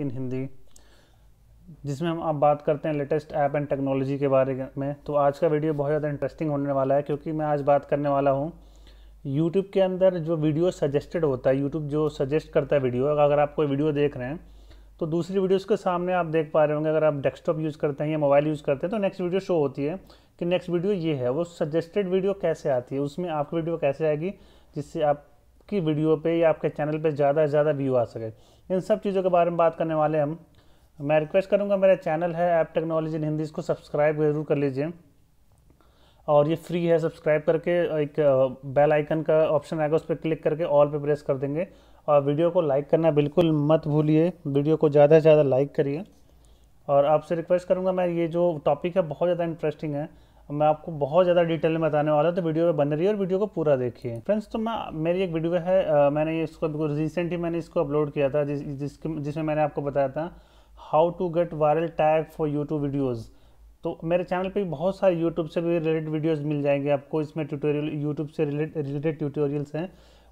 इन हिंदी जिसमें हम आप बात करते हैं लेटेस्ट ऐप एंड टेक्नोलॉजी के बारे में तो आज का वीडियो बहुत ज़्यादा इंटरेस्टिंग होने वाला है क्योंकि मैं आज बात करने वाला हूँ यूट्यूब के अंदर जो वीडियो सजेस्टेड होता है यूट्यूब जो सजेस्ट करता है वीडियो अगर आप कोई वीडियो देख रहे हैं तो दूसरी वीडियोज़ के सामने आप देख पा रहे होंगे अगर आप डेस्कटॉप यूज़ करते हैं या मोबाइल यूज़ करते हैं तो नेक्स्ट वीडियो शो होती है कि नेक्स्ट वीडियो ये है वो सजेस्टेड वीडियो कैसे आती है उसमें आपकी वीडियो कैसे आएगी जिससे आप आपकी वीडियो पे या आपके चैनल पे ज़्यादा से ज़्यादा व्यू आ सके इन सब चीज़ों के बारे में बात करने वाले हम मैं रिक्वेस्ट करूँगा मेरा चैनल है ऐप टेक्नोलॉजी इन हिंदी इसको सब्सक्राइब जरूर कर लीजिए और ये फ्री है सब्सक्राइब करके एक बेल आइकन का ऑप्शन आएगा उस पर क्लिक करके ऑल पे प्रेस कर देंगे और वीडियो को लाइक करना बिल्कुल मत भूलिए वीडियो को ज़्यादा से ज़्यादा लाइक करिए और आपसे रिक्वेस्ट करूँगा मैं ये जो टॉपिक है बहुत ज़्यादा इंटरेस्टिंग है मैं आपको बहुत ज़्यादा डिटेल में बताने वाला हूँ तो वीडियो में बन रही है और वीडियो को पूरा देखिए फ्रेंड्स तो मैं मेरी एक वीडियो है मैंने इसको रिसेंटली मैंने इसको अपलोड किया था जिस जिसके जिसमें मैंने आपको बताया था how to get viral tag for YouTube videos तो मेरे चैनल पे बहुत सारे यूट्यूब से भी रिलेटेड वीडियोस मिल जाएंगे आपको इसमें ट्यूटोरियल यूट्यूब से रिलेटेड ट्यूटोरियल्स हैं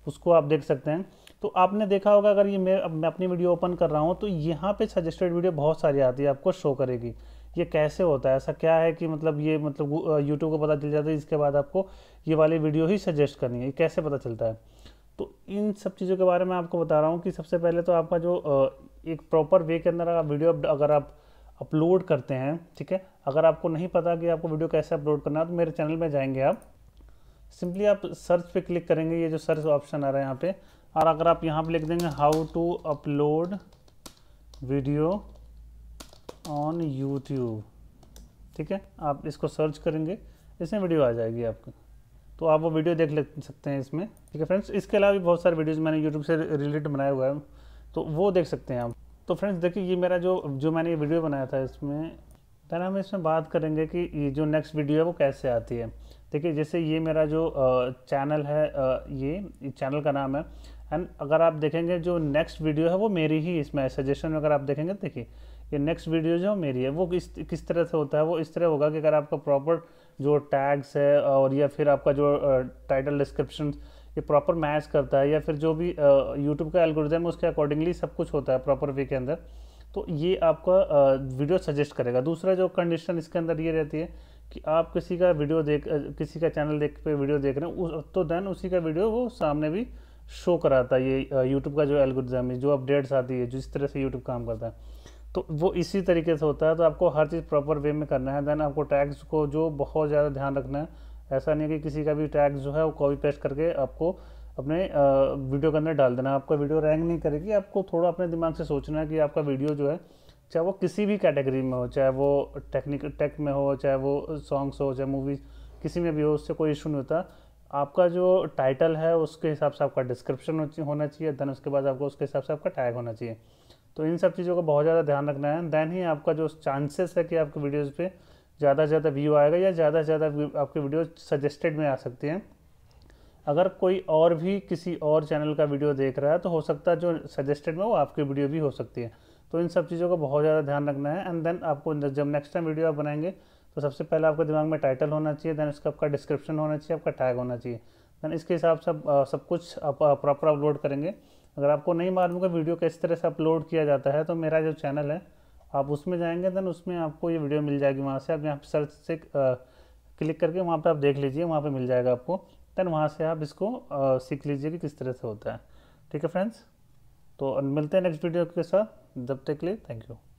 उसको आप देख सकते हैं तो आपने देखा होगा अगर ये मैं अपनी वीडियो ओपन कर रहा हूँ तो यहाँ पे सजेस्टेड वीडियो बहुत सारी आती है आपको शो करेगी ये कैसे होता है ऐसा क्या है कि मतलब ये मतलब यूट्यूब को पता चल जाता है इसके बाद आपको ये वाली वीडियो ही सजेस्ट करनी है ये कैसे पता चलता है तो इन सब चीज़ों के बारे में आपको बता रहा हूँ कि सबसे पहले तो आपका जो एक प्रॉपर वे के अंदर अगर वीडियो अगर आप अपलोड करते हैं ठीक है अगर आपको नहीं पता कि आपको वीडियो कैसे अपलोड करना है तो मेरे चैनल में जाएंगे आप सिंपली आप सर्च पे क्लिक करेंगे ये जो सर्च ऑप्शन आ रहा है यहाँ पे और अगर आप यहाँ पे लिख देंगे how to upload video on YouTube ठीक है आप इसको सर्च करेंगे इसमें वीडियो आ जाएगी आपको तो आप वो वीडियो देख ले सकते हैं इसमें ठीक है फ्रेंड्स इसके अलावा भी बहुत सारे वीडियोज़ मैंने यूट्यूब से रिलेटेड बनाया हुआ है तो वो देख सकते हैं आप तो फ्रेंड्स देखिए ये मेरा जो जो मैंने ये वीडियो बनाया था इसमें पहले हम इसमें बात करेंगे कि ये जो नेक्स्ट वीडियो है वो कैसे आती है देखिए जैसे ये मेरा जो चैनल है ये चैनल का नाम है एंड अगर आप देखेंगे जो नेक्स्ट वीडियो है वो मेरी ही इसमें सजेशन में अगर आप देखेंगे देखिए ये नेक्स्ट वीडियो जो मेरी है वो किस किस तरह से होता है वो इस तरह होगा कि अगर आपका प्रॉपर जो टैग्स है और या फिर आपका जो टाइटल डिस्क्रिप्शन ये प्रॉपर मैच करता है या फिर जो भी यूट्यूब का एल्गोरिज्म है उसके अकॉर्डिंगली सब कुछ होता है प्रॉपर वे के अंदर तो ये आपका वीडियो सजेस्ट करेगा दूसरा जो कंडीशन इसके अंदर ये रहती है कि आप किसी का वीडियो देख किसी का चैनल देख पे वीडियो देख रहे हैं तो देन उसी का वीडियो वो सामने भी शो कराता है ये यूट्यूब का जो एल्गोरिज्म है जो अपडेट्स आती है जिस तरह से यूट्यूब काम करता है तो वो इसी तरीके से होता है तो आपको हर चीज़ प्रॉपर वे में करना है देन आपको टैग्स को जो बहुत ज़्यादा ध्यान रखना है ऐसा नहीं है कि किसी का भी टैग जो है वो कॉपी पेस्ट करके आपको अपने वीडियो के अंदर डाल देना है आपका वीडियो रैंक नहीं करेगी आपको थोड़ा अपने दिमाग से सोचना है कि आपका वीडियो जो है चाहे वो किसी भी कैटेगरी में हो चाहे वो टेक्निक टेक में हो चाहे वो सॉन्ग्स हो चाहे मूवीज़ किसी में भी हो उससे कोई इशू नहीं होता आपका जो टाइटल है उसके हिसाब से आपका डिस्क्रिप्शन होना चाहिए देन उसके बाद आपको उसके हिसाब से आपका टैग होना चाहिए तो इन सब चीज़ों का बहुत ज़्यादा ध्यान रखना है देन ही आपका जो चांसेस है कि आपके वीडियोज़ पर ज़्यादा से ज़्यादा व्यू आएगा या ज़्यादा से ज़्यादा आपके वीडियो सजेस्टेड में आ सकती हैं अगर कोई और भी किसी और चैनल का वीडियो देख रहा है तो हो सकता है जो सजेस्टेड में वो आपकी वीडियो भी हो सकती है तो इन सब चीज़ों का बहुत ज़्यादा ध्यान रखना है एंड देन आपको जब नेक्स्ट टाइम वीडियो आप बनाएंगे तो सबसे पहले आपके दिमाग में टाइटल होना चाहिए देन उसका आपका डिस्क्रिप्शन होना चाहिए आपका टैग होना चाहिए देन इसके हिसाब से आप सब कुछ आप प्रॉपर अपलोड करेंगे अगर आपको नहीं मालूम कि वीडियो किस तरह से अपलोड किया जाता है तो मेरा जो चैनल है आप उसमें जाएंगे देन उसमें आपको ये वीडियो मिल जाएगी वहाँ से आप यहाँ सर्च से क्लिक करके वहाँ पर आप देख लीजिए वहाँ पर मिल जाएगा आपको दैन वहाँ से आप इसको सीख लीजिए कि किस तरह से होता है ठीक है फ्रेंड्स तो मिलते हैं नेक्स्ट वीडियो के साथ जब तक के लिए थैंक यू